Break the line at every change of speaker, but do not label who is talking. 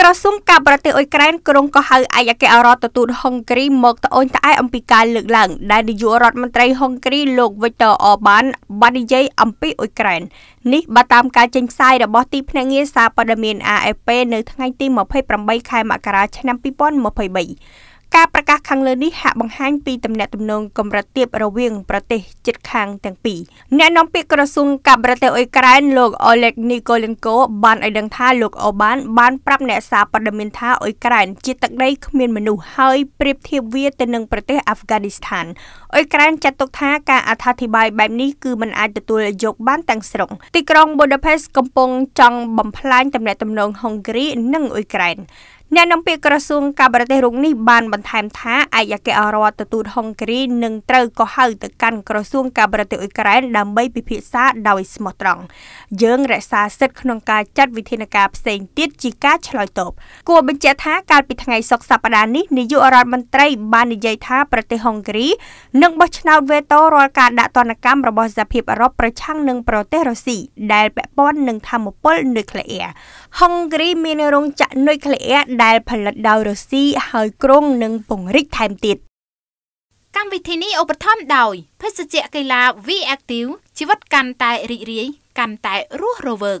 ក្រសួងការបរទេសអ៊ុយក្រែនក្រុងក៏ហៅឯកអគ្គរដ្ឋទូតហុងគ្រីមកត្អូញត្អែអំពីការលើកឡើងដែលនាយករដ្ឋមន្ត្រីហុងគ្រីលោក Viktor Orbán បាននិយាយអំពីអ៊ុយក្រែននេះបើតាមការចេញផ្សាយរបស់ទីភ្នាក់ងារសារព័ត៌មាន AFP នៅថ្ងៃទី28ខែមករាឆ្នាំ2023ការប្រកាសខាងលើនេះហាក់បង្ហាញពីទំនាក់ទំនងកម្រិតទាបរវាងប្រទេសជិតខាងទាំងពីរអ្នកនាំពាក្យក្រសួងការបរទេសអ៊ុយក្រែនលោក Oleg Nikolenko បានឲ្យដឹងថាលោកអូបានបានប្រាប់អ្នកសារព័ត៌មានថាអ៊ុយក្រែនជាទឹកដីគ្មានមនុស្សហើយប្រៀបធៀបវាទៅនឹងប្រទេសអាហ្វហ្គានីស្ថានអ៊ុយក្រែនចាត់ទុកថាការអត្ថាធិប្បាយបែបនេះគឺមិនអាចទទួលយកបានទាំងស្រុង ទីក្រុង Budapest កំពុងចង់បំផ្លាញទំនាក់ទំនងហុងគ្រីនិងអ៊ុយក្រែនអ្នកនាំពាក្យក្រសួងការបរទេសរុកនេះបានបន្ថែមថាឯកអគ្គរដ្ឋទូតហុងគ្រីនឹងត្រូវកោះហៅទៅកាន់ក្រសួងការបរទេសអ៊ុយក្រែនដើម្បីពិភាក្សាដោយស្មោះត្រង់យើងរក្សាសិទ្ធិក្នុងការចាត់វិធានការផ្សេងទៀតជាការឆ្លើយតបគួរបញ្ជាក់ថាកាលពីថ្ងៃសុក្រសប្តាហ៍នេះនាយករដ្ឋមន្ត្រីបាននិយាយថាប្រទេសហុងគ្រីនឹងបោះឆ្នោតវេតូរាល់ការដាក់ទណ្ឌកម្មរបស់សហភាពអឺរ៉ុបប្រឆាំងនឹងប្រទេសរុស្ស៊ីដែលពាក់ព័ន្ធនឹងធម្មពលនុយក្លេអ៊ែរហុងគ្រីមានរោងចក្រនុយក្លេអ៊ែរដែលផលិតដោយរុស្ស៊ីហើយក្រុងនឹងពង្រីកថែមទៀតកម្មវិធីនេះឧបត្ថម្ភដោយភេសជ្ជៈកីឡា V Active ជីវិតកាន់តែរីករាយកាន់តែរស់រវើក